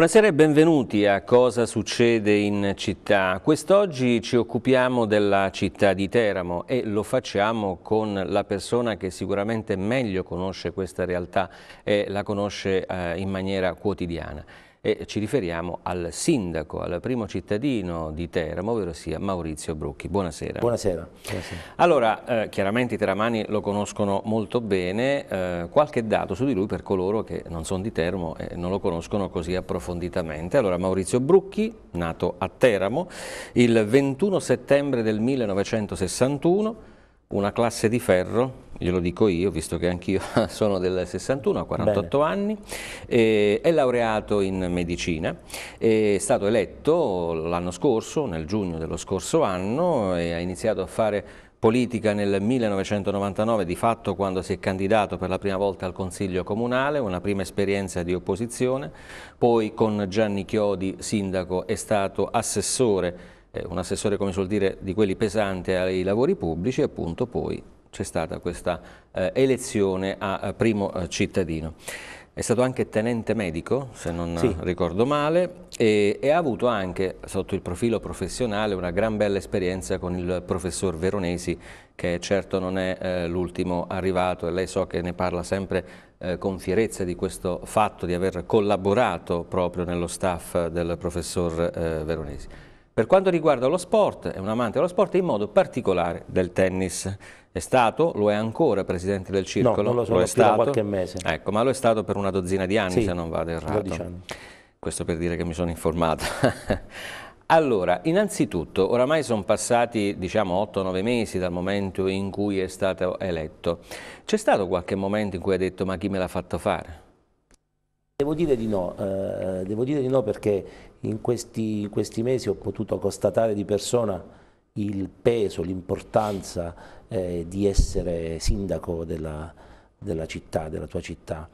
Buonasera e benvenuti a Cosa succede in città. Quest'oggi ci occupiamo della città di Teramo e lo facciamo con la persona che sicuramente meglio conosce questa realtà e la conosce eh, in maniera quotidiana e ci riferiamo al sindaco, al primo cittadino di Teramo, ovvero sia Maurizio Brucchi. Buonasera. Buonasera. Buonasera. Allora, eh, chiaramente i teramani lo conoscono molto bene, eh, qualche dato su di lui per coloro che non sono di Teramo e non lo conoscono così approfonditamente. Allora, Maurizio Brucchi, nato a Teramo il 21 settembre del 1961, una classe di ferro, glielo dico io, visto che anch'io sono del 61, a 48 Bene. anni, eh, è laureato in medicina, è stato eletto l'anno scorso, nel giugno dello scorso anno, e ha iniziato a fare politica nel 1999, di fatto quando si è candidato per la prima volta al Consiglio Comunale, una prima esperienza di opposizione, poi con Gianni Chiodi, sindaco, è stato assessore eh, un assessore come suol dire di quelli pesanti ai lavori pubblici e appunto poi c'è stata questa eh, elezione a, a eh, primo eh, cittadino. È stato anche tenente medico, se non sì. Eh, ricordo male, e, e, ha avuto anche, sotto il profilo professionale, una gran bella esperienza con il professor Veronesi, che certo non è eh, l'ultimo arrivato, e lei so che ne parla sempre eh, con fierezza di questo fatto di aver collaborato proprio nello staff del professor eh, Veronesi. Per quanto riguarda lo sport, è un amante dello sport e in modo particolare del tennis. È stato, lo è ancora presidente del circolo? No, non lo sono lo è stato, da qualche mese. Ecco, ma lo è stato per una dozzina di anni sì, se non vado errato. Questo per dire che mi sono informato. allora, innanzitutto, oramai sono passati diciamo 8-9 mesi dal momento in cui è stato eletto. C'è stato qualche momento in cui ha detto ma chi me l'ha fatto fare? Devo dire di no, eh, devo dire di no perché in questi, in questi, mesi ho potuto constatare di persona il peso, l'importanza eh, di essere sindaco della, della città, della tua città.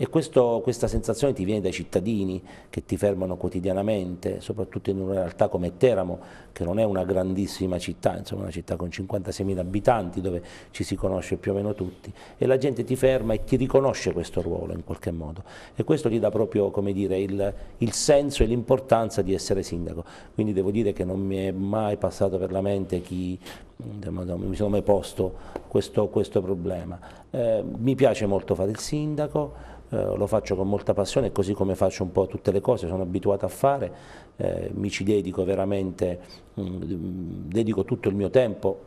E questo, questa sensazione ti viene dai cittadini che ti fermano quotidianamente, soprattutto in una realtà come Teramo, che non è una grandissima città, insomma una città con 56.000 abitanti dove ci si conosce più o meno tutti, e la gente ti ferma e ti riconosce questo ruolo in qualche modo. E questo gli dà proprio dire, il, il senso e l'importanza di essere sindaco. Quindi devo dire che non mi è mai passato per la mente chi mm, non mi sono mai posto questo, questo, problema. Eh, mi piace molto fare il sindaco, eh, lo faccio con molta passione, così come faccio un po' tutte le cose, sono abituato a fare, eh, mi ci dedico veramente, mh, mm, mm, dedico tutto il mio tempo,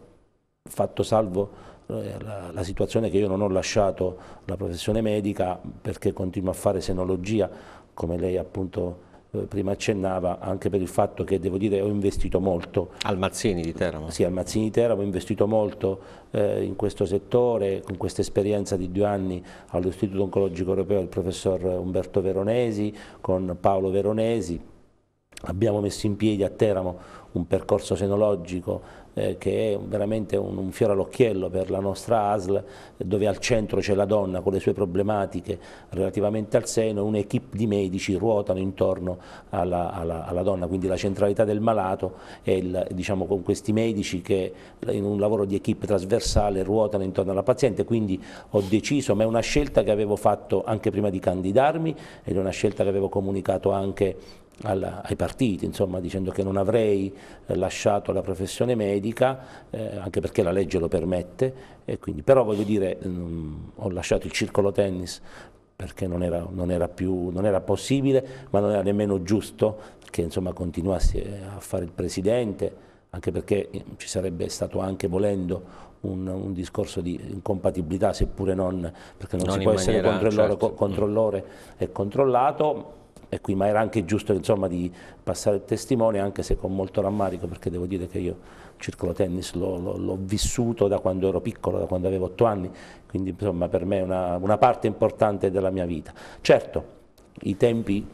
fatto salvo eh, la, la, situazione che io non ho lasciato la professione medica perché continuo a fare senologia, come lei appunto eh, prima accennava, anche per il fatto che devo dire ho investito molto. Al Mazzini di Teramo? Sì, al Mazzini di Teramo ho investito molto eh, in questo settore, con questa esperienza di due anni all'Istituto Oncologico Europeo del professor Umberto Veronesi, con Paolo Veronesi, abbiamo messo in piedi a Teramo un percorso senologico eh, che è veramente un, un fiore all'occhiello per la nostra ASL, dove al centro c'è la donna con le sue problematiche relativamente al seno, un'equipe di medici ruotano intorno alla, alla, alla, donna, quindi la centralità del malato è il, diciamo, con questi medici che in un lavoro di equip trasversale ruotano intorno alla paziente, quindi ho deciso, ma è una scelta che avevo fatto anche prima di candidarmi ed è una scelta che avevo comunicato anche alla, ai partiti, insomma, dicendo che non avrei eh, lasciato la professione medica, eh, anche perché la legge lo permette, quindi, però voglio dire, mh, mm, ho lasciato il circolo tennis perché non era, non era, più, non era possibile, ma non era nemmeno giusto che insomma, continuassi eh, a fare il presidente, anche perché eh, ci sarebbe stato anche volendo un, un discorso di incompatibilità, seppure non, perché non, non si può essere maniera, controllore, certo. co controllore e controllato, e qui, ma era anche giusto insomma, di passare il testimone, anche se con molto rammarico, perché devo dire che io circolo tennis l'ho vissuto da quando ero piccolo, da quando avevo otto anni, quindi insomma, per me è una, una parte importante della mia vita. Certo, i tempi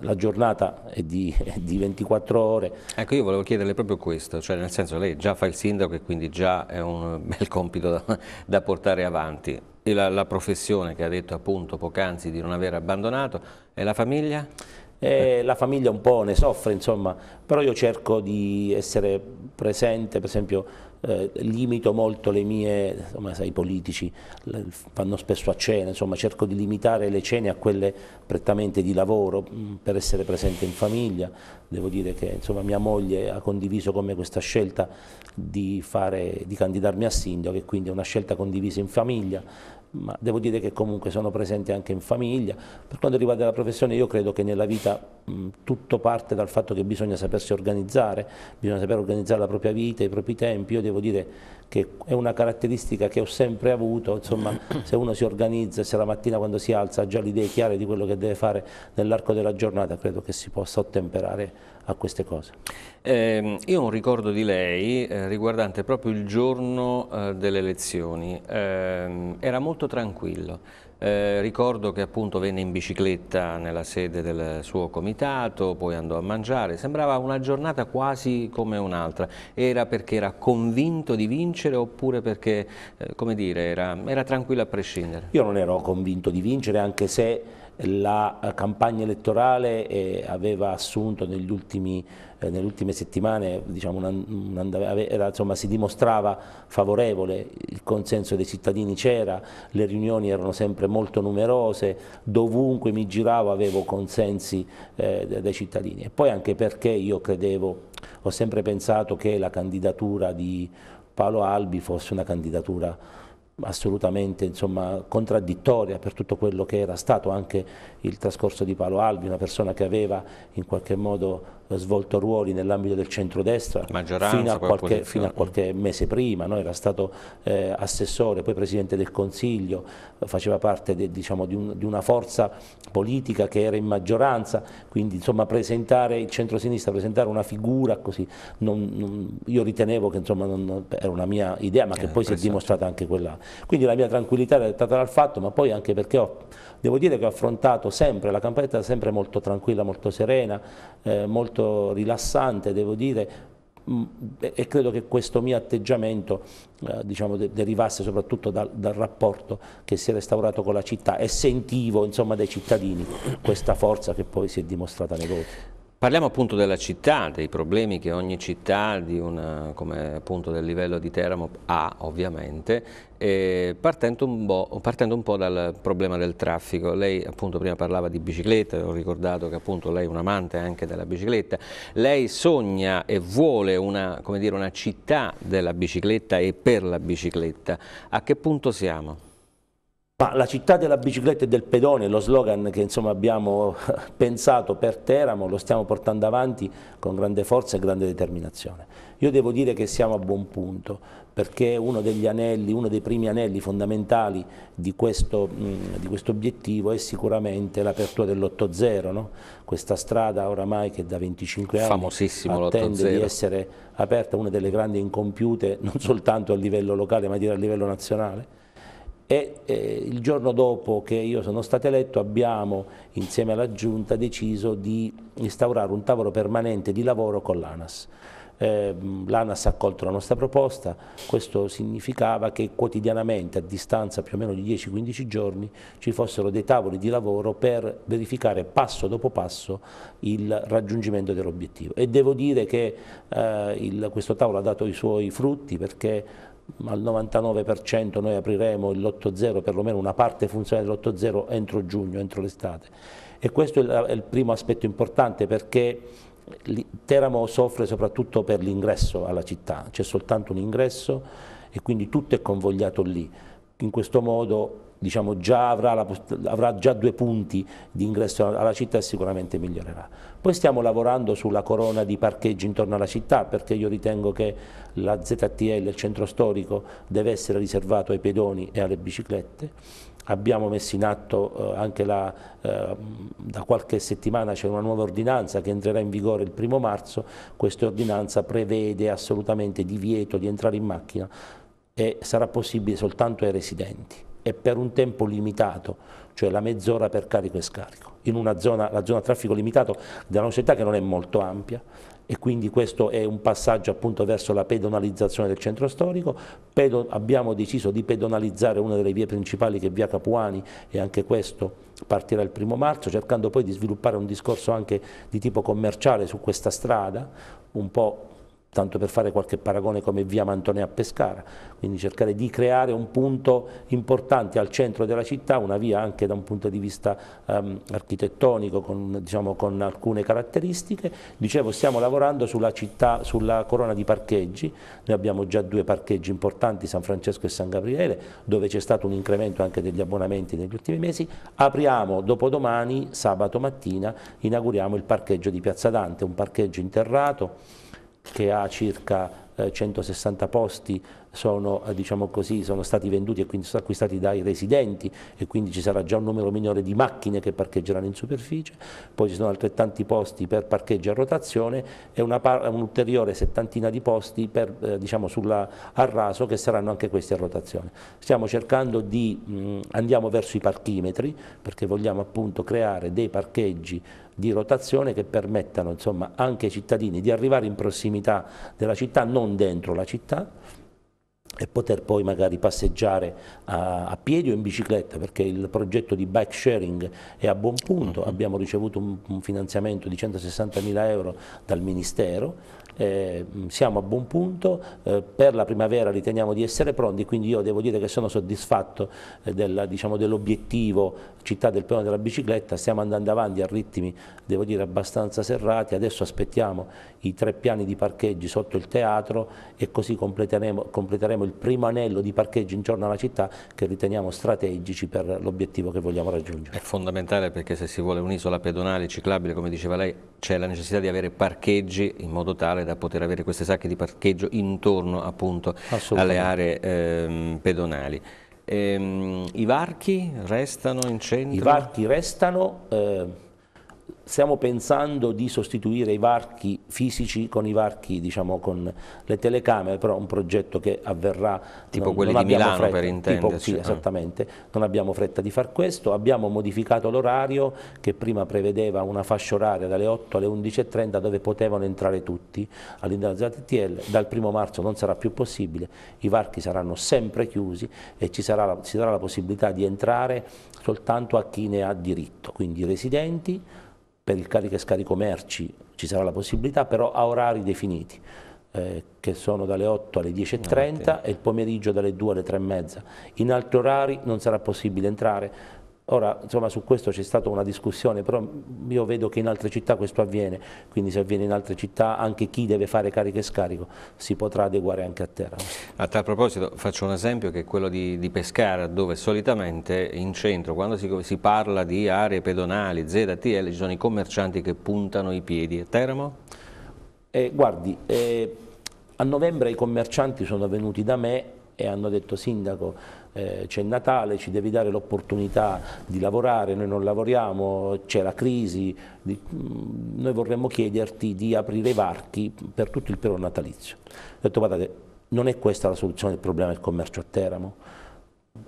la giornata è di, è di, 24 ore. Ecco, io volevo chiederle proprio questo, cioè nel senso lei già fa il sindaco e quindi già è un bel compito da, da portare avanti. E la, la professione che ha detto appunto poc'anzi di non aver abbandonato, e la famiglia? E eh, la famiglia un po' ne soffre, insomma, però io cerco di essere presente, per esempio eh, limito molto le mie, insomma, sai, i politici le, fanno spesso a cena, insomma, cerco di limitare le cene a quelle prettamente di lavoro mh, mm, per essere presente in famiglia. Devo dire che insomma, mia moglie ha condiviso con me questa scelta di, fare, di candidarmi a sindaco e quindi è una scelta condivisa in famiglia ma devo dire che comunque sono presente anche in famiglia. Per quanto riguarda la professione io credo che nella vita mh, tutto parte dal fatto che bisogna sapersi organizzare, bisogna saper organizzare la propria vita, i propri tempi, io devo dire che è una caratteristica che ho sempre avuto, insomma se uno si organizza, se la mattina quando si alza ha già le idee chiare di quello che deve fare nell'arco della giornata, credo che si possa ottemperare a queste cose. Eh, io ho un ricordo di lei eh, riguardante proprio il giorno eh, delle elezioni, ehm, era molto tranquillo, eh, ricordo che appunto venne in bicicletta nella sede del suo comitato, poi andò a mangiare, sembrava una giornata quasi come un'altra, era perché era convinto di vincere oppure perché, eh, come dire, era, era tranquillo a prescindere? Io non ero convinto di vincere anche se la eh, campagna elettorale eh, aveva assunto negli ultimi eh, nelle ultime settimane diciamo, un, un, era, insomma, si dimostrava favorevole, il consenso dei cittadini c'era, le riunioni erano sempre molto numerose, dovunque mi giravo avevo consensi eh, dei cittadini. E poi anche perché io credevo, ho sempre pensato che la candidatura di Paolo Albi fosse una candidatura assolutamente insomma, contraddittoria per tutto quello che era stato anche il trascorso di Paolo Albi, una persona che aveva in qualche modo svolto ruoli nell'ambito del centrodestra fino a, qualche, fino a, qualche, mese prima, no? era stato eh, assessore, poi presidente del Consiglio, faceva parte de, diciamo, di, un, di, una forza politica che era in maggioranza, quindi insomma presentare il centrosinistra, presentare una figura così, non, non, io ritenevo che insomma, non, era una mia idea ma che eh, poi si è dimostrata anche quella. Quindi la mia tranquillità è dettata dal fatto, ma poi anche perché ho Devo dire che ho affrontato sempre, la campetta è stata sempre molto tranquilla, molto serena, eh, molto rilassante, devo dire, mm, e credo che questo mio atteggiamento eh, diciamo, de derivasse soprattutto dal, dal, rapporto che si è restaurato con la città e sentivo insomma, dai cittadini questa forza che poi si è dimostrata nei voti. Parliamo appunto della città, dei problemi che ogni città, una, come appunto del livello di Teramo, ha ovviamente, partendo un, partendo un, po', dal problema del traffico. Lei appunto prima parlava di bicicletta, ho ricordato che appunto lei è un amante anche della bicicletta. Lei sogna e vuole una, dire, una città della bicicletta e per la bicicletta. A che punto siamo? Ma la città della bicicletta e del pedone, lo slogan che insomma, abbiamo eh, pensato per Teramo, lo stiamo portando avanti con grande forza e grande determinazione. Io devo dire che siamo a buon punto, perché uno degli anelli, uno dei primi anelli fondamentali di questo, mm, di questo obiettivo è sicuramente l'apertura dell'8-0, no? questa strada oramai che da 25 anni Famosissimo attende di essere aperta, una delle grandi incompiute non soltanto a livello locale ma dire a livello nazionale e eh, il giorno dopo che io sono stato eletto abbiamo insieme alla Giunta deciso di instaurare un tavolo permanente di lavoro con l'ANAS. Eh, L'ANAS ha accolto la nostra proposta, questo significava che quotidianamente a distanza più o meno di 10-15 giorni ci fossero dei tavoli di lavoro per verificare passo dopo passo il raggiungimento dell'obiettivo e devo dire che eh, il, questo tavolo ha dato i suoi frutti perché al 99% noi apriremo l'8.0, perlomeno una parte funzionale dell'8.0 entro giugno, entro l'estate. E questo è il primo aspetto importante perché Teramo soffre soprattutto per l'ingresso alla città, c'è soltanto un ingresso e quindi tutto è convogliato lì. In questo modo diciamo, già avrà, la, avrà, già due punti di ingresso alla città e sicuramente migliorerà. Poi stiamo lavorando sulla corona di parcheggi intorno alla città perché io ritengo che la ZTL, il centro storico, deve essere riservato ai pedoni e alle biciclette. Abbiamo messo in atto eh, anche la, eh, da qualche settimana c'è una nuova ordinanza che entrerà in vigore il primo marzo, questa ordinanza prevede assolutamente divieto di entrare in macchina e sarà possibile soltanto ai residenti e per un tempo limitato, cioè la mezz'ora per carico e scarico, in una zona, la zona traffico limitato della nostra città che non è molto ampia e quindi questo è un passaggio appunto verso la pedonalizzazione del centro storico, Pedo, abbiamo deciso di pedonalizzare una delle vie principali che è via Capuani e anche questo partirà il primo marzo, cercando poi di sviluppare un discorso anche di tipo commerciale su questa strada, un po' tanto per fare qualche paragone come via Mantone a Pescara, quindi cercare di creare un punto importante al centro della città, una via anche da un punto di vista um, architettonico con, diciamo, con, alcune caratteristiche. Dicevo stiamo lavorando sulla, città, sulla corona di parcheggi, noi abbiamo già due parcheggi importanti, San Francesco e San Gabriele, dove c'è stato un incremento anche degli abbonamenti negli ultimi mesi. Apriamo dopodomani, sabato mattina, inauguriamo il parcheggio di Piazza Dante, un parcheggio interrato che ha circa 160 eh, posti sono, eh, diciamo così, sono, stati venduti e quindi sono acquistati dai residenti e quindi ci sarà già un numero minore di macchine che parcheggeranno in superficie, poi ci sono altrettanti posti per parcheggio a rotazione e un'ulteriore un settantina di posti per, eh, diciamo sulla, a raso che saranno anche questi a rotazione. Stiamo cercando di, mh, mm, andiamo verso i parchimetri perché vogliamo appunto creare dei parcheggi di rotazione che permettano insomma, anche ai cittadini di arrivare in prossimità della città, non dentro la città, e poter poi magari passeggiare a, a, piedi o in bicicletta perché il progetto di bike sharing è a buon punto, mm-hmm. abbiamo ricevuto un, un finanziamento di 160 mila euro dal Ministero, eh, mm, siamo a buon punto, eh, per la primavera riteniamo di essere pronti, quindi io devo dire che sono soddisfatto eh, diciamo, dell'obiettivo città del piano della bicicletta, stiamo andando avanti a ritmi, devo dire, abbastanza serrati, adesso aspettiamo i tre piani di parcheggi sotto il teatro e così completeremo, completeremo il primo anello di parcheggi intorno alla città che riteniamo strategici per l'obiettivo che vogliamo raggiungere. È fondamentale perché se si vuole un'isola pedonale, ciclabile, come diceva lei, c'è la necessità di avere parcheggi in modo tale da poter avere queste sacche di parcheggio intorno appunto alle aree eh, pedonali. Ehm, I varchi restano in centro? I varchi restano... Eh, stiamo pensando di sostituire i varchi fisici con i varchi diciamo con le telecamere però è un progetto che avverrà tipo non, quelli non di Milano fretta, per intenderci tipo, sì, eh. esattamente non abbiamo fretta di far questo abbiamo modificato l'orario che prima prevedeva una fascia oraria dalle 8 alle 11.30 dove potevano entrare tutti all'interno della ZTL. dal primo marzo non sarà più possibile i varchi saranno sempre chiusi e ci sarà la, ci sarà la possibilità di entrare soltanto a chi ne ha diritto quindi i residenti per il carico e scarico merci ci sarà la possibilità, però a orari definiti. Eh, che sono dalle 8 alle 10.30 e il pomeriggio dalle 2 alle 3.30. In altri orari non sarà possibile entrare Ora, insomma, su questo c'è stata una discussione, però io vedo che in altre città questo avviene, quindi se avviene in altre città anche chi deve fare carica e scarico si potrà adeguare anche a terra. A tal proposito faccio un esempio che è quello di, di Pescara, dove solitamente in centro, quando si, si parla di aree pedonali, ZTL, ci sono i commercianti che puntano i piedi. A Teramo? Eh, guardi, eh, a novembre i commercianti sono venuti da me e hanno detto sindaco eh, c'è Natale, ci devi dare l'opportunità di lavorare, noi non lavoriamo, c'è la crisi, di, mm, noi vorremmo chiederti di aprire i varchi per tutto il periodo natalizio. Ho detto guardate, non è questa la soluzione del problema del commercio a Teramo,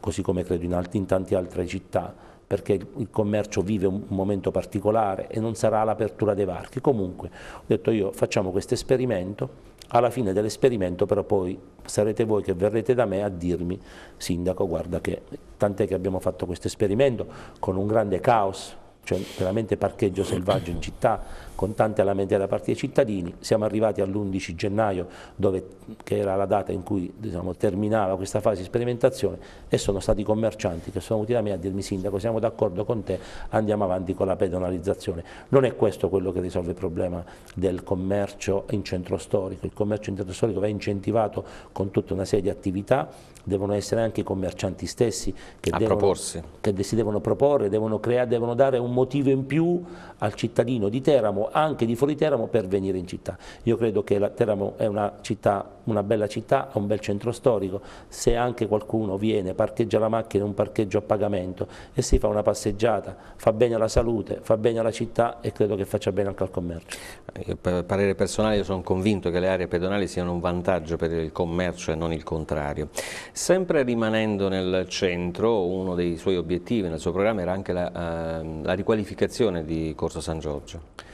così come credo in, in tante altre città perché il commercio vive un momento particolare e non sarà l'apertura dei varchi. Comunque ho detto io facciamo questo esperimento, alla fine dell'esperimento però poi sarete voi che verrete da me a dirmi sindaco guarda che tant'è che abbiamo fatto questo esperimento con un grande caos cioè veramente parcheggio selvaggio in città con tante lamentele da parte dei cittadini, siamo arrivati all'11 gennaio dove, che era la data in cui diciamo, terminava questa fase di sperimentazione e sono stati i commercianti che sono venuti da me a dirmi sindaco siamo d'accordo con te, andiamo avanti con la pedonalizzazione. Non è questo quello che risolve il problema del commercio in centro storico, il commercio in centro storico va incentivato con tutta una serie di attività, devono essere anche i commercianti stessi che, devono, che si devono proporre, devono, creare, devono dare un motivo in più al cittadino di Teramo anche di fuori Teramo, per venire in città. Io credo che Teramo è una, città, una bella città, ha un bel centro storico, se anche qualcuno viene, parcheggia la macchina in un parcheggio a pagamento e si fa una passeggiata, fa bene alla salute, fa bene alla città e credo che faccia bene anche al commercio. Eh, per parere personale io sono convinto che le aree pedonali siano un vantaggio per il commercio e non il contrario. Sempre rimanendo nel centro, uno dei suoi obiettivi nel suo programma era anche la, ehm, la riqualificazione di Corso San Giorgio.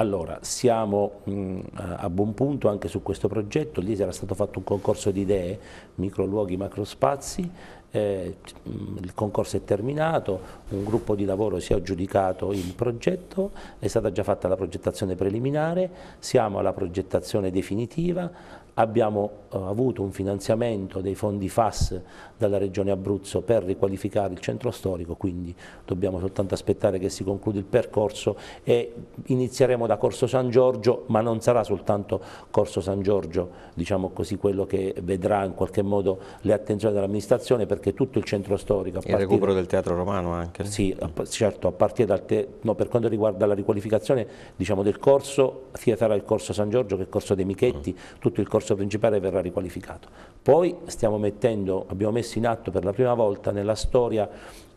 Allora, siamo mh, mm, eh, a buon punto anche su questo progetto, lì era stato fatto un concorso di idee, microluoghi, macrospazi, eh, mm, il concorso è terminato, un gruppo di lavoro si è aggiudicato il progetto, è stata già fatta la progettazione preliminare, siamo alla progettazione definitiva, abbiamo eh, avuto un finanziamento dei fondi FAS dalla regione Abruzzo per riqualificare il centro storico, quindi dobbiamo soltanto aspettare che si concluda il percorso e inizieremo da Corso San Giorgio, ma non sarà soltanto Corso San Giorgio, diciamo così, quello che vedrà in qualche modo le attenzioni dell'amministrazione perché tutto il centro storico... A partire, il recupero del teatro romano anche? Sì, certo, a partire dal te, no, per quanto riguarda la riqualificazione diciamo, del corso, sia sarà il Corso San Giorgio che il Corso dei Michetti, mm. tutto il corso principale verrà riqualificato. Poi stiamo mettendo, abbiamo messo messo in atto per la prima volta nella storia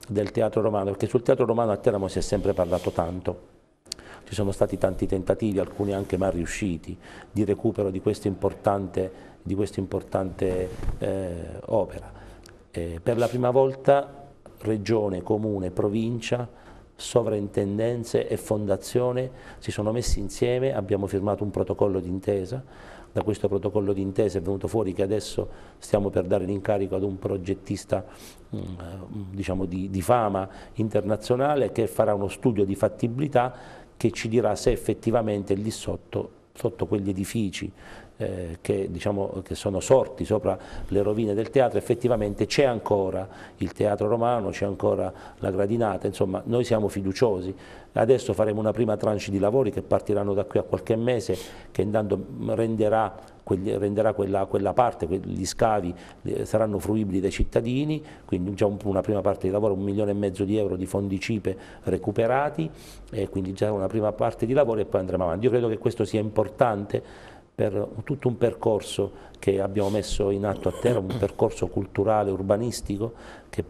del teatro romano, perché sul teatro romano a Teramo si è sempre parlato tanto. Ci sono stati tanti tentativi, alcuni anche mal riusciti, di recupero di questa importante, di questa importante eh, opera. Eh, per la prima volta regione, comune, provincia, sovrintendenze e fondazione si sono messi insieme, abbiamo firmato un protocollo d'intesa da questo protocollo d'intesa è venuto fuori che adesso stiamo per dare l'incarico ad un progettista mm, eh, diciamo, di, di fama internazionale che farà uno studio di fattibilità che ci dirà se effettivamente lì sotto sotto quegli edifici eh, che, diciamo, che, sono sorti sopra le rovine del teatro, effettivamente c'è ancora il teatro romano, c'è ancora la gradinata, insomma noi siamo fiduciosi Adesso faremo una prima tranche di lavori che partiranno da qui a qualche mese, che intanto renderà, renderà quella, quella, parte, gli scavi eh, saranno fruibili dai cittadini, quindi già una prima parte di lavoro, un milione e mezzo di euro di fondi CIPE recuperati, e quindi già una prima parte di lavoro e poi andremo avanti. Io credo che questo sia importante per tutto un percorso che abbiamo messo in atto a terra, un percorso culturale, urbanistico, che,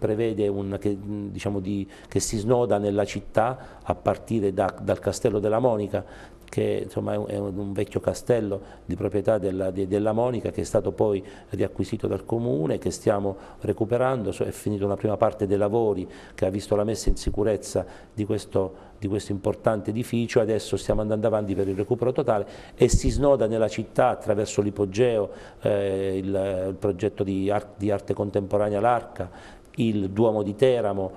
un, che, diciamo di, che si snoda nella città a partire da, dal Castello della Monica, che insomma, è un, vecchio castello di proprietà della, della, Monica che è stato poi riacquisito dal comune, che stiamo recuperando, è finita una prima parte dei lavori che ha visto la messa in sicurezza di questo di questo importante edificio, adesso stiamo andando avanti per il recupero totale e si snoda nella città attraverso l'ipogeo eh, il, il, progetto di, art, di arte contemporanea L'Arca, il Duomo di Teramo,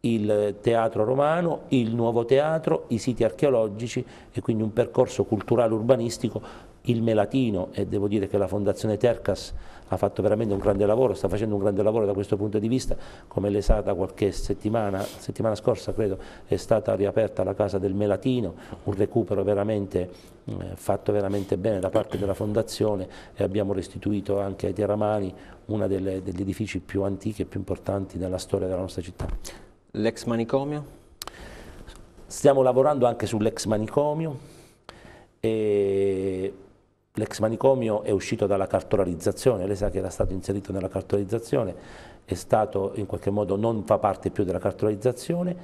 il teatro romano, il nuovo teatro, i siti archeologici e quindi un percorso culturale urbanistico il melatino e devo dire che la Fondazione Tercas ha fatto veramente un grande lavoro, sta facendo un grande lavoro da questo punto di vista, come le sa da qualche settimana, settimana scorsa credo, è stata riaperta la casa del melatino, un recupero veramente eh, fatto veramente bene da parte della Fondazione e abbiamo restituito anche ai Teramani uno degli edifici più antichi e più importanti della storia della nostra città. L'ex manicomio? Stiamo lavorando anche sull'ex manicomio e L'ex manicomio è uscito dalla cartolarizzazione, lei sa che era stato inserito nella cartolarizzazione, è stato in qualche modo non fa parte più della cartolarizzazione,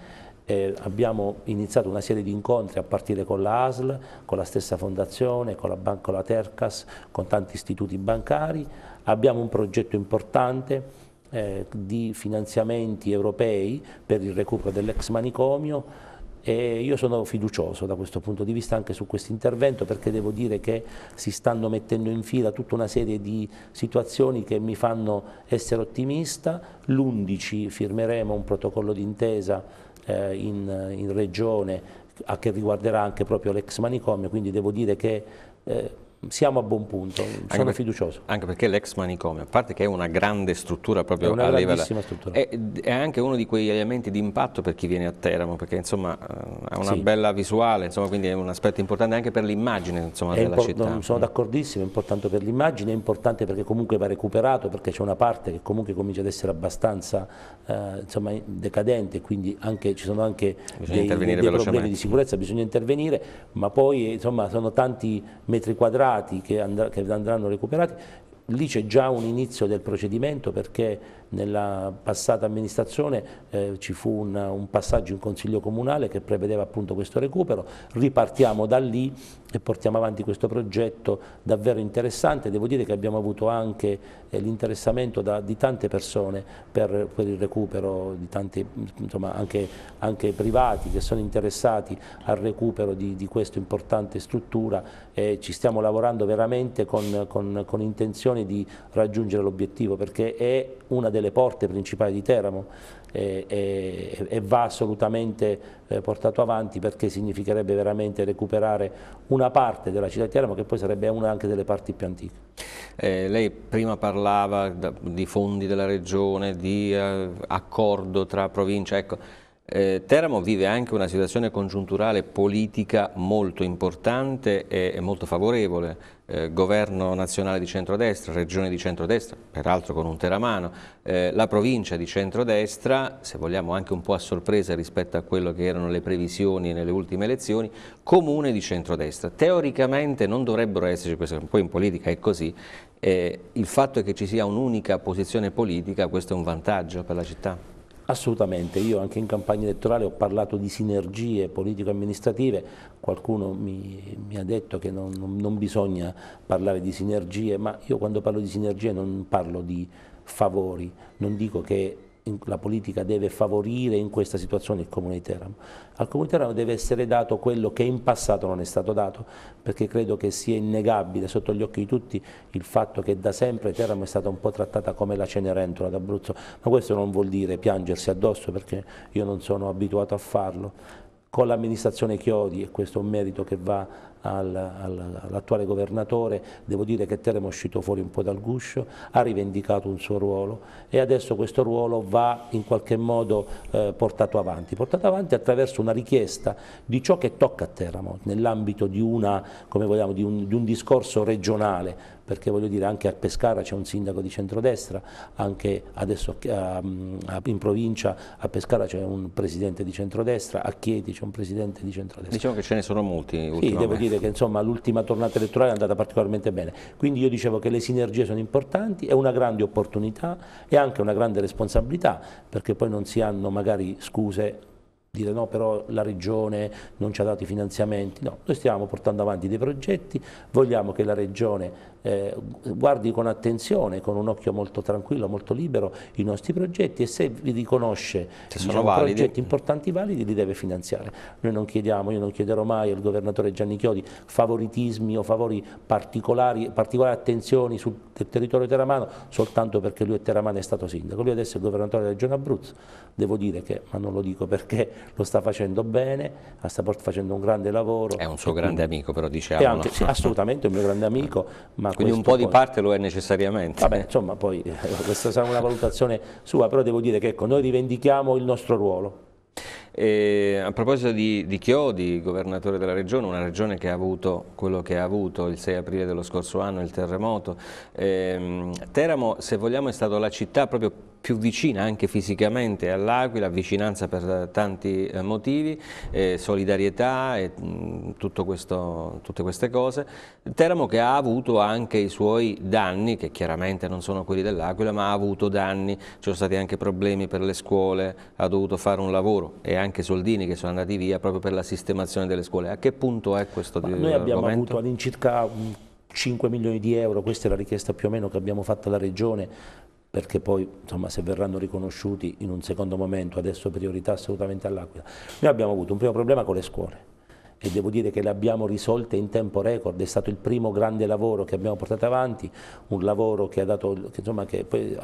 eh, abbiamo iniziato una serie di incontri a partire con la ASL, con la stessa fondazione, con la Banca La Tercas, con tanti istituti bancari, abbiamo un progetto importante eh, di finanziamenti europei per il recupero dell'ex manicomio, e io sono fiducioso da questo punto di vista anche su questo intervento perché devo dire che si stanno mettendo in fila tutta una serie di situazioni che mi fanno essere ottimista. L'11 firmeremo un protocollo d'intesa eh, in, in, regione che riguarderà anche proprio l'ex manicomio, quindi devo dire che eh, siamo a buon punto, sono anche per, fiducioso. Anche perché l'ex manicomio, a parte che è una grande struttura proprio a livello... Struttura. È, è, anche uno di quegli elementi di impatto per chi viene a Teramo, perché insomma eh, ha una sì. bella visuale, insomma, quindi è un aspetto importante anche per l'immagine della città. Non sono mm. d'accordissimo, è importante per l'immagine, è importante perché comunque va recuperato, perché c'è una parte che comunque comincia ad essere abbastanza eh, insomma, decadente, quindi anche, ci sono anche dei, dei problemi di sicurezza, bisogna intervenire, ma poi insomma sono tanti metri quadrati recuperati, che, and che andranno recuperati, lì c'è già un inizio del procedimento perché nella passata amministrazione eh, ci fu un, un, passaggio in consiglio comunale che prevedeva appunto questo recupero, ripartiamo da lì e portiamo avanti questo progetto davvero interessante, devo dire che abbiamo avuto anche eh, l'interessamento di tante persone per, per, il recupero, di tanti, insomma, anche, anche, privati che sono interessati al recupero di, di questa importante struttura e ci stiamo lavorando veramente con, con, con intenzione di raggiungere l'obiettivo perché è una delle delle porte principali di Teramo e, eh, e, eh, e va assolutamente eh, portato avanti perché significherebbe veramente recuperare una parte della città di Teramo che poi sarebbe una anche delle parti più antiche. Eh, lei prima parlava di fondi della regione, di eh, accordo tra province, ecco, eh, Teramo vive anche una situazione congiunturale politica molto importante e, e molto favorevole eh, governo nazionale di centrodestra, regione di centrodestra, peraltro con un teramano, eh, la provincia di centrodestra, se vogliamo anche un po' a sorpresa rispetto a quello che erano le previsioni nelle ultime elezioni, comune di centrodestra. Teoricamente non dovrebbero esserci, questo poi in politica è così, eh, il fatto è che ci sia un'unica posizione politica, questo è un vantaggio per la città. Assolutamente, io anche in campagna elettorale ho parlato di sinergie politico-amministrative, qualcuno mi, mi, ha detto che non, non, bisogna parlare di sinergie, ma io quando parlo di sinergie non parlo di favori, non dico che la politica deve favorire in questa situazione il Comune di Teramo. Al Comune di Teramo deve essere dato quello che in passato non è stato dato, perché credo che sia innegabile sotto gli occhi di tutti il fatto che da sempre Teramo è stata un po' trattata come la Cenerentola d'Abruzzo, ma questo non vuol dire piangersi addosso perché io non sono abituato a farlo, con l'amministrazione Chiodi e questo è un merito che va al, al, all'attuale governatore, devo dire che Teramo è uscito fuori un po' dal guscio, ha rivendicato un suo ruolo e adesso questo ruolo va in qualche modo eh, portato avanti, portato avanti attraverso una richiesta di ciò che tocca a Teramo nell'ambito di, di, un, di un discorso regionale, perché voglio dire anche a Pescara c'è un sindaco di centrodestra, anche adesso in provincia a Pescara c'è un presidente di centrodestra, a Chieti c'è un presidente di centrodestra. Diciamo che ce ne sono molti. Sì, devo dire che l'ultima tornata elettorale è andata particolarmente bene, quindi io dicevo che le sinergie sono importanti, è una grande opportunità e anche una grande responsabilità, perché poi non si hanno magari scuse dire no però la regione non ci ha dato i finanziamenti, no, noi stiamo portando avanti dei progetti, vogliamo che la regione eh, guardi con attenzione, con un occhio molto tranquillo, molto libero i nostri progetti e se li riconosce se diciamo, progetti importanti, validi, li deve finanziare. Noi non chiediamo, io non chiederò mai al governatore Gianni Chiodi favoritismi o favori particolari, particolari attenzioni sul territorio teramano soltanto perché lui è teramano e è stato sindaco. Lui adesso è governatore della regione Abruzzo, devo dire che, ma non lo dico perché lo sta facendo bene, sta facendo un grande lavoro. È un suo grande quindi, amico però diciamo. Anche, no? sì, assolutamente un mio grande amico, ma quindi un po' poi. di parte lo è necessariamente. Vabbè, insomma, poi eh, questa sarà una valutazione sua, però devo dire che ecco, noi rivendichiamo il nostro ruolo. E a proposito di, di, Chiodi, governatore della regione, una regione che ha avuto quello che ha avuto il 6 aprile dello scorso anno, il terremoto, ehm, Teramo se vogliamo è stata la città proprio più vicina anche fisicamente all'Aquila, vicinanza per tanti eh, motivi, eh, solidarietà e mm, tutto questo, tutte queste cose. Teramo che ha avuto anche i suoi danni, che chiaramente non sono quelli dell'Aquila, ma ha avuto danni, ci sono stati anche problemi per le scuole, ha dovuto fare un lavoro e anche soldini che sono andati via proprio per la sistemazione delle scuole. A che punto è questo ma eh, Noi abbiamo argomento? avuto all'incirca 5 mm, milioni di euro, questa è la richiesta più o meno che abbiamo fatto alla Regione perché poi insomma, se verranno riconosciuti in un secondo momento, adesso priorità assolutamente all'Aquila. Noi abbiamo avuto un primo problema con le scuole e devo dire che le abbiamo risolte in tempo record, è stato il primo grande lavoro che abbiamo portato avanti, un lavoro che, ha dato, che, insomma, che poi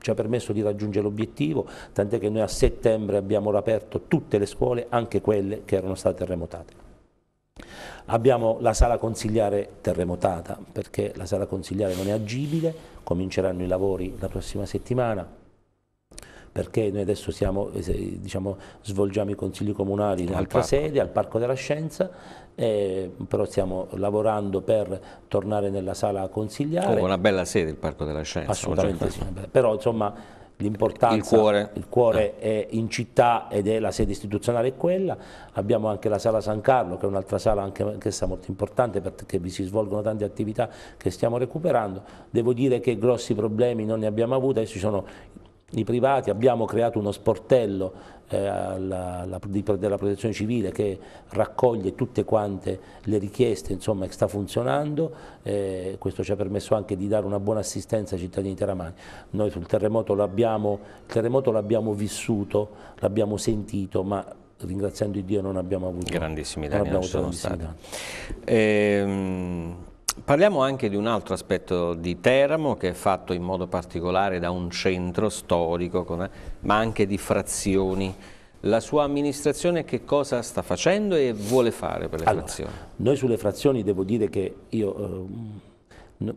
ci ha permesso di raggiungere l'obiettivo, tant'è che noi a settembre abbiamo riaperto tutte le scuole, anche quelle che erano state remotate. Abbiamo la sala consigliare terremotata perché la sala consigliare non è agibile, cominceranno i lavori la prossima settimana perché noi adesso siamo, eh, diciamo, svolgiamo i consigli comunali in altra sede, al Parco della Scienza, eh, però stiamo lavorando per tornare nella sala consigliare. Comunque una bella sede il Parco della Scienza. Assolutamente sì, però insomma l'importanza, il cuore, il cuore ah. è in città ed è la sede istituzionale è quella, abbiamo anche la sala San Carlo che è un'altra sala anche anch'essa molto importante perché vi si svolgono tante attività che stiamo recuperando, devo dire che grossi problemi non ne abbiamo avuti, adesso ci sono i privati, abbiamo creato uno sportello eh, la, la, della protezione civile che raccoglie tutte quante le richieste insomma, che sta funzionando, eh, questo ci ha permesso anche di dare una buona assistenza ai cittadini teramani. Noi sul terremoto l'abbiamo vissuto, l'abbiamo sentito, ma ringraziando Dio non abbiamo avuto grandissimi danni. Grandissimi danni. Ehm, Parliamo anche di un altro aspetto di Teramo che è fatto in modo particolare da un centro storico, eh, ma anche di frazioni. La sua amministrazione che cosa sta facendo e vuole fare per le allora, frazioni? Noi sulle frazioni devo dire che io... Eh,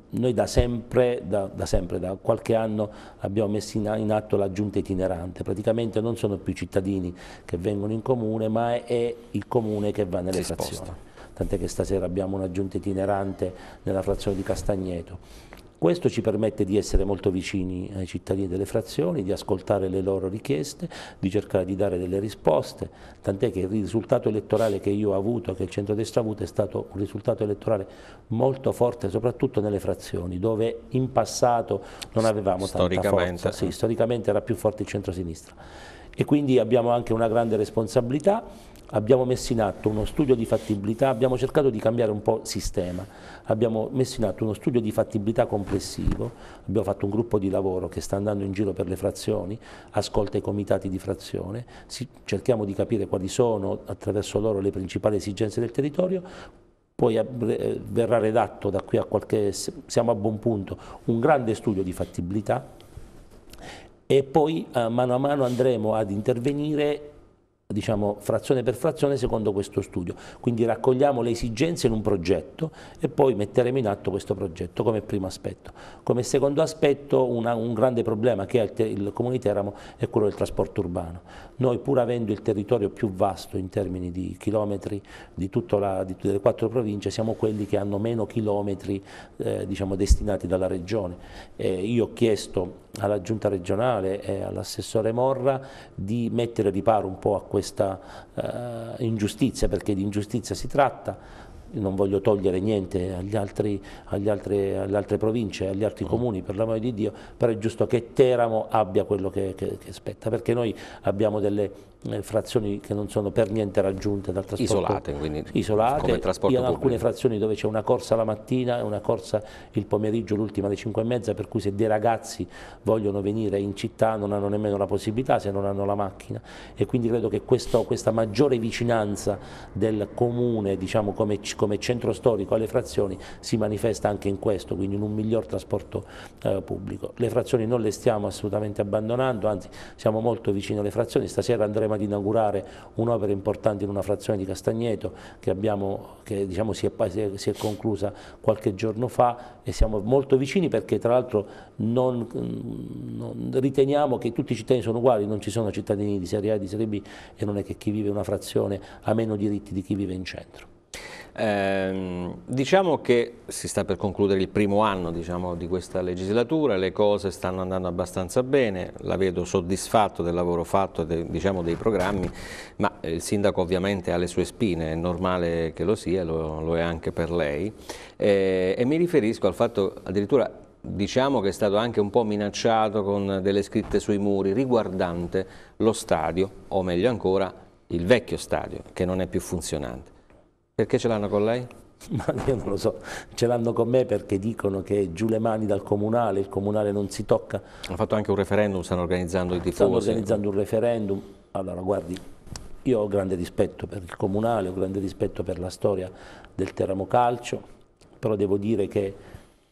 noi da sempre da, da sempre, da, qualche anno abbiamo messo in, in, atto la giunta itinerante, praticamente non sono più i cittadini che vengono in comune ma è, è il comune che va nelle si frazioni. Sposta tant'è che stasera abbiamo un'aggiunta itinerante nella frazione di Castagneto. Questo ci permette di essere molto vicini ai cittadini delle frazioni, di ascoltare le loro richieste, di cercare di dare delle risposte, tant'è che il risultato elettorale che io ho avuto, che il centrodestra ha avuto, è stato un risultato elettorale molto forte, soprattutto nelle frazioni, dove in passato non avevamo tanta forza. Sì, storicamente era più forte il centrosinistra e quindi abbiamo anche una grande responsabilità abbiamo messo in atto uno studio di fattibilità, abbiamo cercato di cambiare un po' sistema, abbiamo messo in atto uno studio di fattibilità complessivo, abbiamo fatto un gruppo di lavoro che sta andando in giro per le frazioni, ascolta i comitati di frazione, cerchiamo di capire quali sono attraverso loro le principali esigenze del territorio, poi eh, verrà redatto da qui a qualche, siamo a buon punto, un grande studio di fattibilità e poi eh, mano a mano andremo ad intervenire diciamo frazione per frazione secondo questo studio quindi raccogliamo le esigenze in un progetto e poi metteremo in atto questo progetto come primo aspetto come secondo aspetto una, un grande problema che ha il, il comune di Teramo è quello del trasporto urbano noi pur avendo il territorio più vasto in termini di chilometri di tutte le quattro province siamo quelli che hanno meno chilometri eh, diciamo, destinati dalla regione eh, io ho chiesto alla giunta regionale e all'assessore Morra di mettere riparo un po' a questa eh, ingiustizia, perché di ingiustizia si tratta, non voglio togliere niente agli altri, agli altri, alle altre province, agli altri mm. comuni, per l'amore di Dio, però è giusto che Teramo abbia quello che, che, che spetta, perché noi abbiamo delle eh, frazioni che non sono per niente raggiunte dal trasporto isolate, quindi isolate come trasporto in alcune frazioni dove c'è una corsa la mattina e una corsa il pomeriggio l'ultima alle 5 e mezza per cui se dei ragazzi vogliono venire in città non hanno nemmeno la possibilità se non hanno la macchina e quindi credo che questo, questa maggiore vicinanza del comune diciamo come, come, centro storico alle frazioni si manifesta anche in questo quindi in un miglior trasporto eh, pubblico le frazioni non le stiamo assolutamente abbandonando anzi siamo molto vicini alle frazioni stasera andremo prima di inaugurare un'opera importante in una frazione di Castagneto che, abbiamo, che diciamo, si, è, si, è, conclusa qualche giorno fa e siamo molto vicini perché tra l'altro non, non, riteniamo che tutti i cittadini sono uguali, non ci sono cittadini di serie A e di serie B e non è che chi vive in una frazione ha meno diritti di chi vive in centro. Eh, diciamo che si sta per concludere il primo anno diciamo, di questa legislatura, le cose stanno andando abbastanza bene, la vedo soddisfatto del lavoro fatto e de, diciamo, dei programmi, ma eh, il sindaco ovviamente ha le sue spine, è normale che lo sia, lo, lo è anche per lei, eh, e mi riferisco al fatto addirittura diciamo che è stato anche un po' minacciato con delle scritte sui muri riguardante lo stadio, o meglio ancora il vecchio stadio che non è più funzionante. Perché ce l'hanno con lei? Ma io non lo so, ce l'hanno con me perché dicono che giù le mani dal comunale, il comunale non si tocca. Hanno fatto anche un referendum, stanno organizzando i tifosi. Stanno organizzando un referendum. Allora, guardi, io ho grande rispetto per il comunale, ho grande rispetto per la storia del Teramo Calcio, però devo dire che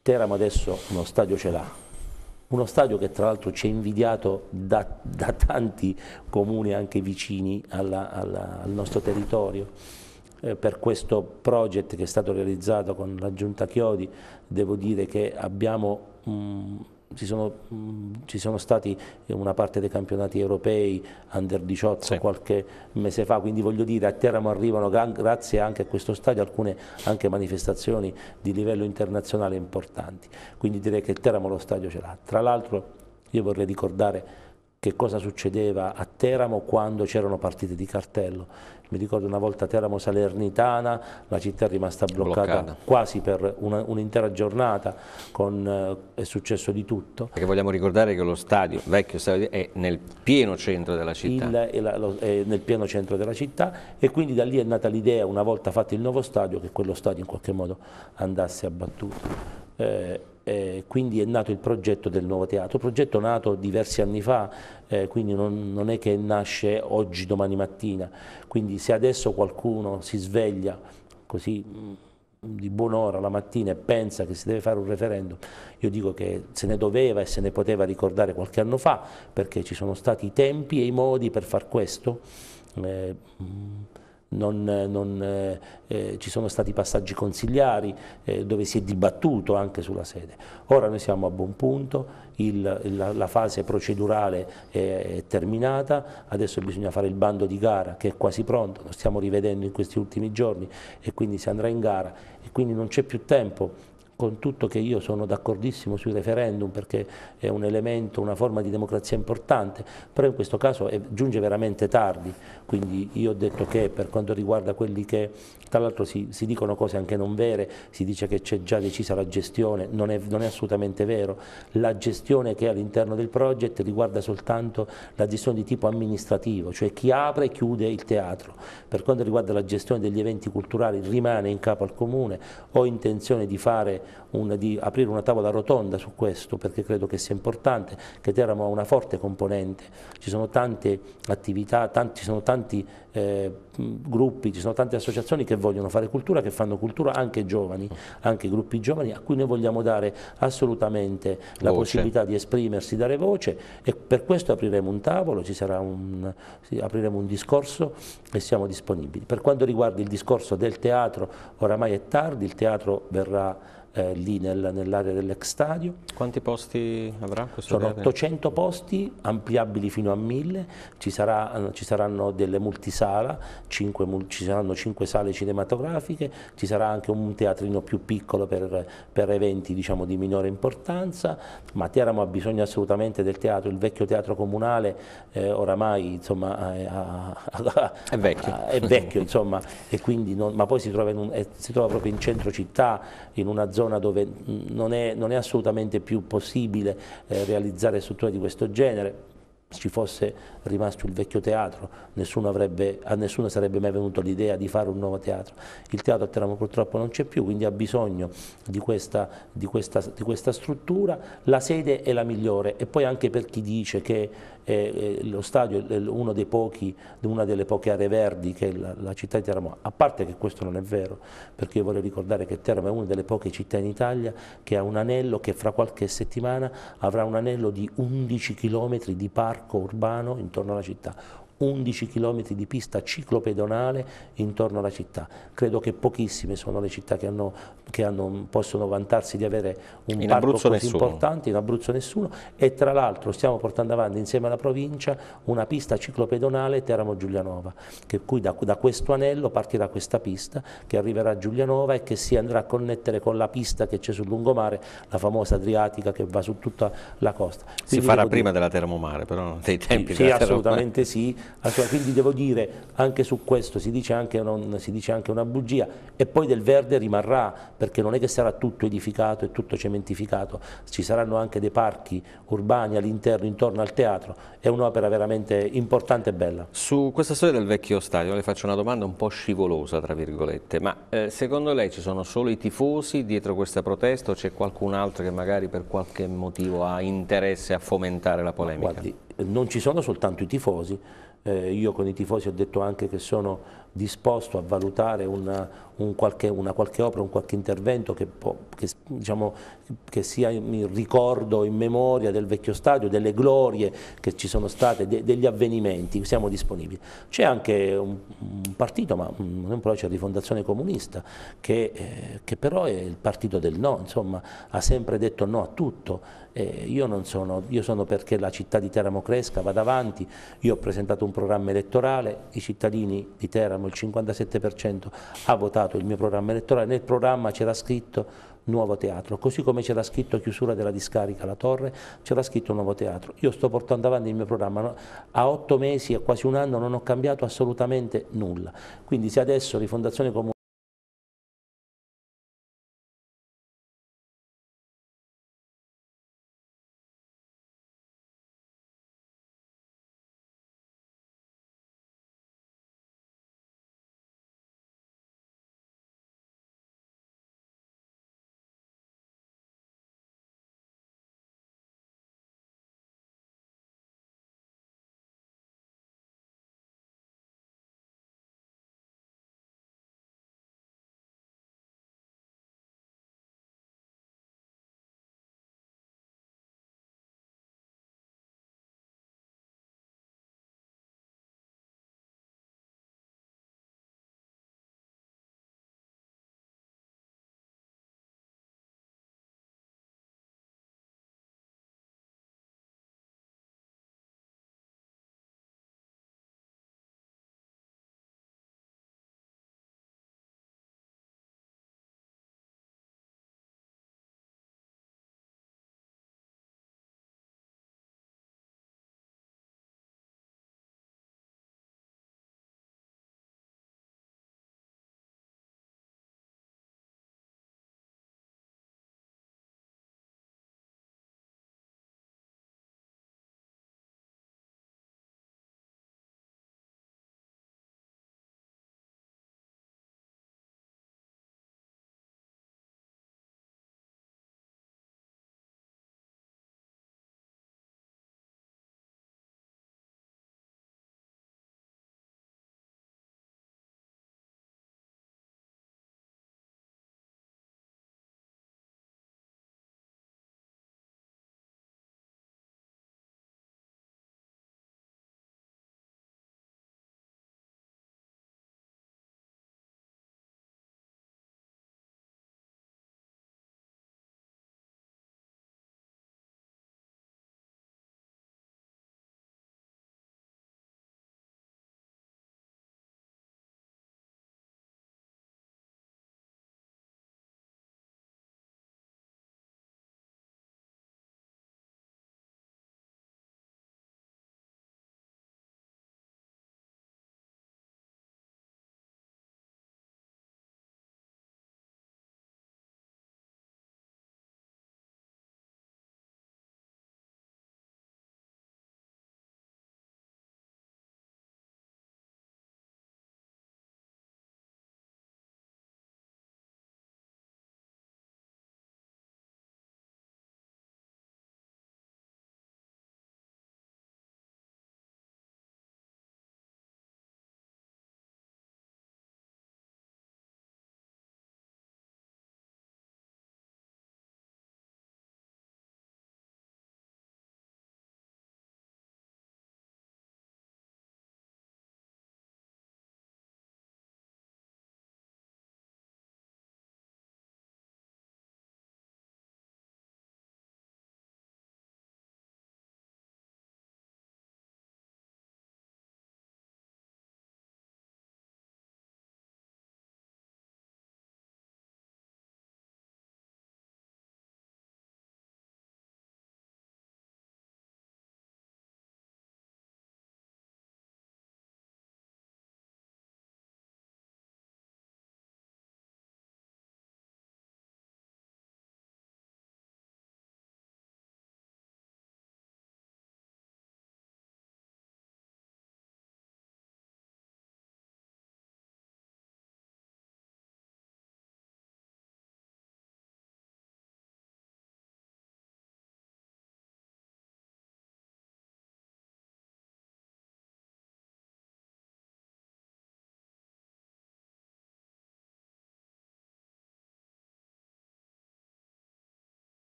Teramo adesso uno stadio ce l'ha, uno stadio che tra l'altro ci è invidiato da, da tanti comuni anche vicini alla, alla, al nostro territorio eh, per questo project che è stato realizzato con la Giunta Chiodi devo dire che abbiamo, mh, mm, ci, sono, mh, mm, ci, sono, stati una parte dei campionati europei under 18 sì. qualche mese fa, quindi voglio dire a Teramo arrivano grazie anche a questo stadio alcune anche manifestazioni di livello internazionale importanti, quindi direi che Teramo lo stadio ce l'ha. Tra l'altro io vorrei ricordare che cosa succedeva a Teramo quando c'erano partite di cartello. Mi ricordo una volta Teramo Salernitana, la città è rimasta bloccata, bloccata. quasi per un'intera un giornata, con, eh, è successo di tutto. Perché vogliamo ricordare che lo stadio, vecchio stadio, è nel pieno centro della città. Il, è, la, lo, è nel pieno centro della città e quindi da lì è nata l'idea, una volta fatto il nuovo stadio, che quello stadio in qualche modo andasse abbattuto. Eh, eh, quindi è nato il progetto del nuovo teatro, progetto nato diversi anni fa, eh, quindi non, non, è che nasce oggi, domani mattina, quindi se adesso qualcuno si sveglia così mm, di buon'ora la mattina e pensa che si deve fare un referendum, io dico che se ne doveva e se ne poteva ricordare qualche anno fa, perché ci sono stati i tempi e i modi per far questo. Eh, mm, non, non, eh, eh, ci sono stati passaggi consigliari eh, dove si è dibattuto anche sulla sede. Ora noi siamo a buon punto, il, la, la, fase procedurale è, è, terminata, adesso bisogna fare il bando di gara che è quasi pronto, lo stiamo rivedendo in questi ultimi giorni e quindi si andrà in gara e quindi non c'è più tempo con tutto che io sono d'accordissimo sui referendum perché è un elemento, una forma di democrazia importante, però in questo caso è, giunge veramente tardi, quindi io ho detto che per quanto riguarda quelli che tra l'altro si, si, dicono cose anche non vere, si dice che c'è già decisa la gestione, non è, non è, assolutamente vero, la gestione che è all'interno del project riguarda soltanto la gestione di tipo amministrativo, cioè chi apre e chiude il teatro, per quanto riguarda la gestione degli eventi culturali rimane in capo al comune, ho intenzione di fare una, di aprire una tavola rotonda su questo perché credo che sia importante, che Teramo ha una forte componente, ci sono tante attività, tanti, ci sono tanti eh, gruppi, ci sono tante associazioni che vogliono fare cultura, che fanno cultura anche giovani, anche gruppi giovani a cui noi vogliamo dare assolutamente la possibilità di esprimersi, dare voce e per questo apriremo un tavolo, un, apriremo un discorso e siamo disponibili. Per quanto riguarda il discorso del teatro, oramai è tardi, il teatro verrà eh, lì nel, nell'area dell'ex stadio. Quanti posti avrà questo Sono 800 posti, ampliabili fino a 1000, ci, sarà, eh, ci saranno delle multisala, 5, ci saranno 5 sale cinematografiche, ci sarà anche un teatrino più piccolo per, per eventi diciamo, di minore importanza, ma Teramo ha bisogno assolutamente del teatro, il vecchio teatro comunale eh, oramai insomma, è, è, vecchio, è vecchio insomma, e quindi non, ma poi si trova, un, eh, si trova proprio in centro città, in una zona zona dove non è, non è assolutamente più possibile eh, realizzare strutture di questo genere ci fosse rimasto il vecchio teatro, nessuno avrebbe, a nessuno sarebbe mai venuto l'idea di fare un nuovo teatro. Il teatro a Teramo purtroppo non c'è più, quindi ha bisogno di questa, di, questa, di questa, struttura. La sede è la migliore e poi anche per chi dice che eh, lo stadio è uno dei pochi, una delle poche aree verdi che la, la, città di Teramo ha. a parte che questo non è vero, perché io vorrei ricordare che Teramo è una delle poche città in Italia che ha un anello che fra qualche settimana avrà un anello di 11 km di parco urbano intorno alla città, 11 km di pista ciclopedonale intorno alla città. Credo che pochissime sono le città che, hanno, che hanno, possono vantarsi di avere un in parco Abruzzo così nessuno. importante, in Abruzzo nessuno, e tra l'altro stiamo portando avanti insieme alla provincia una pista ciclopedonale Teramo-Giulianova, che qui da, da, questo anello partirà questa pista che arriverà a Giulianova e che si andrà a connettere con la pista che c'è sul lungomare, la famosa Adriatica che va su tutta la costa. Quindi si farà prima dire, della Termomare però, dei tempi sì, della Sì, assolutamente sì allora, quindi devo dire, anche su questo si dice anche, non, si dice anche, una bugia e poi del verde rimarrà, perché non è che sarà tutto edificato e tutto cementificato, ci saranno anche dei parchi urbani all'interno, intorno al teatro, è un'opera veramente importante e bella. Su questa storia del vecchio stadio le faccio una domanda un po' scivolosa, tra virgolette, ma eh, secondo lei ci sono solo i tifosi dietro questa protesta o c'è qualcun altro che magari per qualche motivo ha interesse a fomentare la polemica? Guardi, non ci sono soltanto i tifosi, eh, io con i tifosi ho detto anche che sono disposto a valutare una, un qualche, una qualche, opera, un qualche intervento che, può, che, diciamo, che sia in ricordo, in memoria del vecchio stadio, delle glorie che ci sono state, de, degli avvenimenti, siamo disponibili. C'è anche un, un, partito, ma mm, non è un la Rifondazione Comunista, che, eh, che, però è il partito del no, insomma, ha sempre detto no a tutto. Eh, io, sono, io sono perché la città di Teramo cresca, vada avanti, io ho presentato un programma elettorale, i cittadini di Teramo il 57% ha votato il mio programma elettorale, nel programma c'era scritto nuovo teatro, così come c'era scritto chiusura della discarica La Torre, c'era scritto nuovo teatro. Io sto portando avanti il mio programma, a otto mesi, a quasi un anno non ho cambiato assolutamente nulla, quindi se adesso Rifondazione Comunale